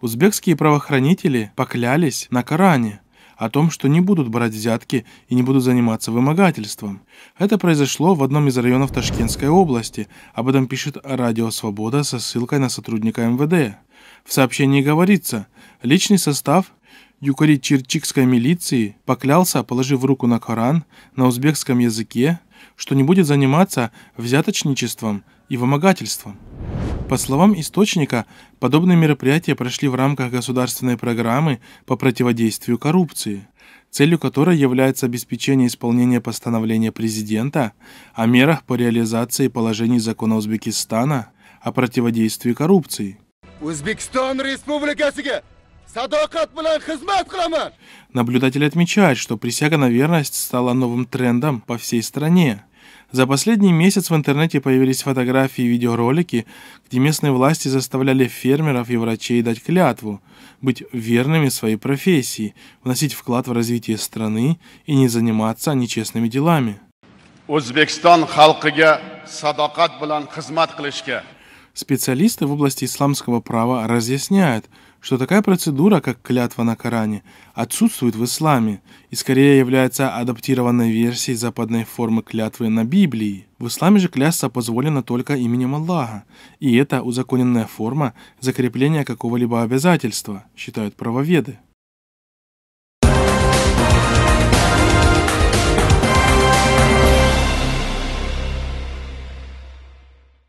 Узбекские правоохранители поклялись на Коране о том, что не будут брать взятки и не будут заниматься вымогательством. Это произошло в одном из районов Ташкентской области. Об этом пишет Радио Свобода со ссылкой на сотрудника МВД. В сообщении говорится, личный состав юкари-чирчикской милиции поклялся, положив руку на Коран на узбекском языке, что не будет заниматься взяточничеством и вымогательством. По словам источника, подобные мероприятия прошли в рамках государственной программы по противодействию коррупции, целью которой является обеспечение исполнения постановления президента о мерах по реализации положений закона Узбекистана о противодействии коррупции. Узбекистан республикасыга Наблюдатель отмечает, что присяга на верность стала новым трендом по всей стране. За последний месяц в интернете появились фотографии и видеоролики, где местные власти заставляли фермеров и врачей дать клятву, быть верными своей профессии, вносить вклад в развитие страны и не заниматься нечестными делами. O'zbekiston xalqiga садакат bilan xizmat qilishga Специалисты в области исламского права разъясняют, что такая процедура, как клятва на Коране, отсутствует в исламе и скорее является адаптированной версией западной формы клятвы на Библии. В исламе же клясться позволено только именем Аллаха, и это узаконенная форма закрепления какого-либо обязательства, считают правоведы.